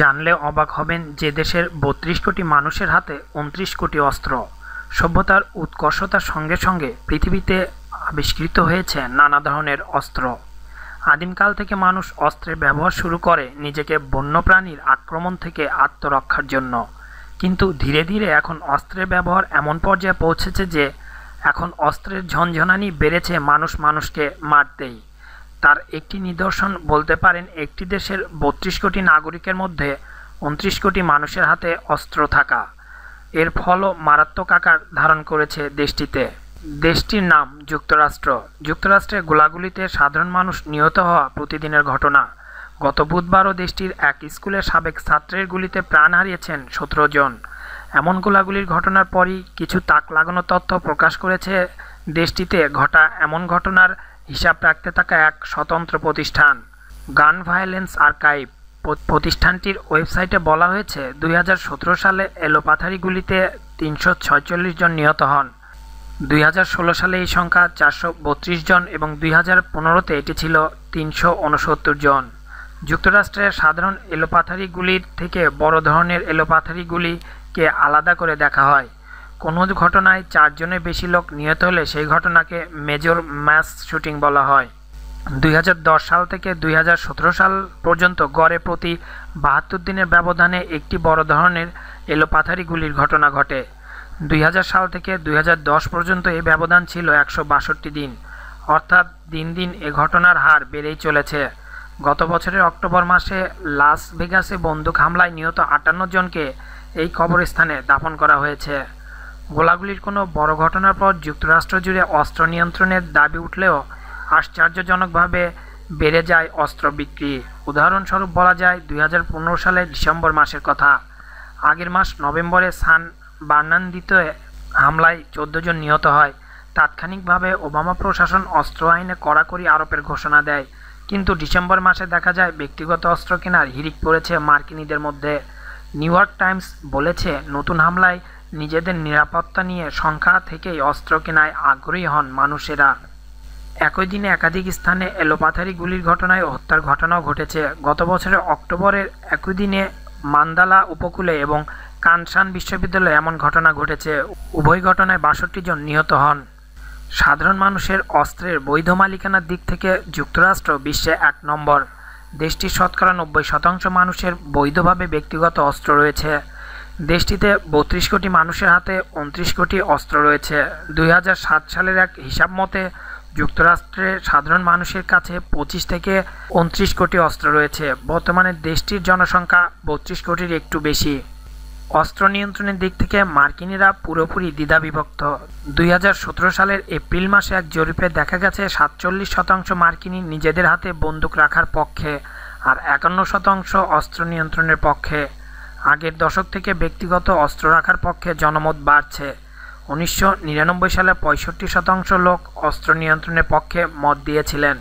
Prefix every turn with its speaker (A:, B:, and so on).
A: জানলে অবাক হবেন যে দেশের বত্রিশ কোটি মানুষের হাতে উনত্রিশ কোটি অস্ত্র সভ্যতার উৎকর্ষতার সঙ্গে সঙ্গে পৃথিবীতে আবিষ্কৃত হয়েছে নানা ধরনের অস্ত্র আদিমকাল থেকে মানুষ অস্ত্রের ব্যবহার শুরু করে নিজেকে বন্যপ্রাণীর আক্রমণ থেকে আত্মরক্ষার জন্য কিন্তু ধীরে ধীরে এখন অস্ত্রের ব্যবহার এমন পর্যায়ে পৌঁছেছে যে এখন অস্ত্রের ঝনঝনানি বেড়েছে মানুষ মানুষকে মারতেই তার একটি নিদর্শন বলতে পারেন একটি দেশের বত্রিশ কোটি নাগরিকের মধ্যে উনত্রিশ কোটি মানুষের হাতে অস্ত্র থাকা এর ফলও মারাত্মক আকার ধারণ করেছে দেশটিতে দেশটির নাম যুক্তরাষ্ট্র যুক্তরাষ্ট্রে গোলাগুলিতে সাধারণ মানুষ নিহত হওয়া প্রতিদিনের ঘটনা গত বুধবারও দেশটির এক স্কুলের সাবেক ছাত্রের গুলিতে প্রাণ হারিয়েছেন সতেরো জন এমন গোলাগুলির ঘটনার পরই কিছু তাক লাগানো তথ্য প্রকাশ করেছে দেশটিতে ঘটা এমন ঘটনার হিসাব রাখতে থাকা এক স্বতন্ত্র প্রতিষ্ঠান গান ভায়োলেন্স আর্কাইভ প্রতিষ্ঠানটির ওয়েবসাইটে বলা হয়েছে দুই সালে এলোপাথারিগুলিতে গুলিতে তিনশো জন নিহত হন দুই সালে এই সংখ্যা চারশো জন এবং দুই হাজার পনেরোতে এটি ছিল তিনশো জন যুক্তরাষ্ট্রের সাধারণ এলোপাথারিগুলির থেকে বড় ধরনের এলোপাথারিগুলিকে আলাদা করে দেখা হয় কোনো ঘটনায় চারজনের বেশি লোক নিহত হলে সেই ঘটনাকে মেজর ম্যাস শুটিং বলা হয় দুই সাল থেকে দুই সাল পর্যন্ত গড়ে প্রতি বাহাত্তর দিনের ব্যবধানে একটি বড় ধরনের এলোপাথারি গুলির ঘটনা ঘটে দুই সাল থেকে দুই পর্যন্ত এই ব্যবধান ছিল একশো দিন অর্থাৎ দিন দিন এ ঘটনার হার বেড়েই চলেছে গত বছরের অক্টোবর মাসে লাস ভেগাসে বন্দুক হামলায় নিহত আটান্ন জনকে এই কবরস্থানে দাফন করা হয়েছে গোলাগুলির কোনো বড় ঘটনার পর যুক্তরাষ্ট্র জুড়ে অস্ত্র নিয়ন্ত্রণের দাবি উঠলেও আশ্চর্যজনকভাবে বেড়ে যায় অস্ত্র বিক্রি উদাহরণস্বরূপ বলা যায় দুই সালের ডিসেম্বর মাসের কথা আগের মাস নভেম্বরে সান বার্নান্দিতে হামলায় চোদ্দ জন নিহত হয় তাৎক্ষণিকভাবে ওবামা প্রশাসন অস্ত্র আইনে কড়াকড়ি আরোপের ঘোষণা দেয় কিন্তু ডিসেম্বর মাসে দেখা যায় ব্যক্তিগত অস্ত্র কেনার হিড়িক পড়েছে মার্কিনীদের মধ্যে নিউ ইয়র্ক টাইমস বলেছে নতুন হামলায় নিজেদের নিরাপত্তা নিয়ে সংখ্যা থেকেই অস্ত্র কেনায় আগ্রহী হন মানুষেরা একই দিনে একাধিক স্থানে এলোপাথারি গুলির ঘটনায় হত্যার ঘটনাও ঘটেছে গত বছরের অক্টোবরের একই দিনে মান্দালা উপকূলে এবং কানসান বিশ্ববিদ্যালয়ে এমন ঘটনা ঘটেছে উভয় ঘটনায় বাষট্টি জন নিহত হন সাধারণ মানুষের অস্ত্রের বৈধ মালিকানার দিক থেকে যুক্তরাষ্ট্র বিশ্বে এক নম্বর দেশটির শতকরা নব্বই শতাংশ মানুষের বৈধভাবে ব্যক্তিগত অস্ত্র রয়েছে দেশটিতে বত্রিশ কোটি মানুষের হাতে উনত্রিশ কোটি অস্ত্র রয়েছে দুই সালের এক হিসাব মতে যুক্তরাষ্ট্রে সাধারণ মানুষের কাছে পঁচিশ থেকে উনত্রিশ কোটি অস্ত্র রয়েছে বর্তমানে দেশটির জনসংখ্যা বত্রিশ কোটির একটু বেশি অস্ত্র নিয়ন্ত্রণের দিক থেকে মার্কিনিরা পুরোপুরি দ্বিধাবিভক্ত দুই সালের এপ্রিল মাসে এক জরিপে দেখা গেছে সাতচল্লিশ শতাংশ মার্কিনি নিজেদের হাতে বন্দুক রাখার পক্ষে আর একান্ন শতাংশ অস্ত্র নিয়ন্ত্রণের পক্ষে আগের দশক থেকে ব্যক্তিগত অস্ত্র রাখার পক্ষে জনমত বাড়ছে উনিশশো সালে পঁয়ষট্টি শতাংশ লোক অস্ত্র নিয়ন্ত্রণের পক্ষে মত দিয়েছিলেন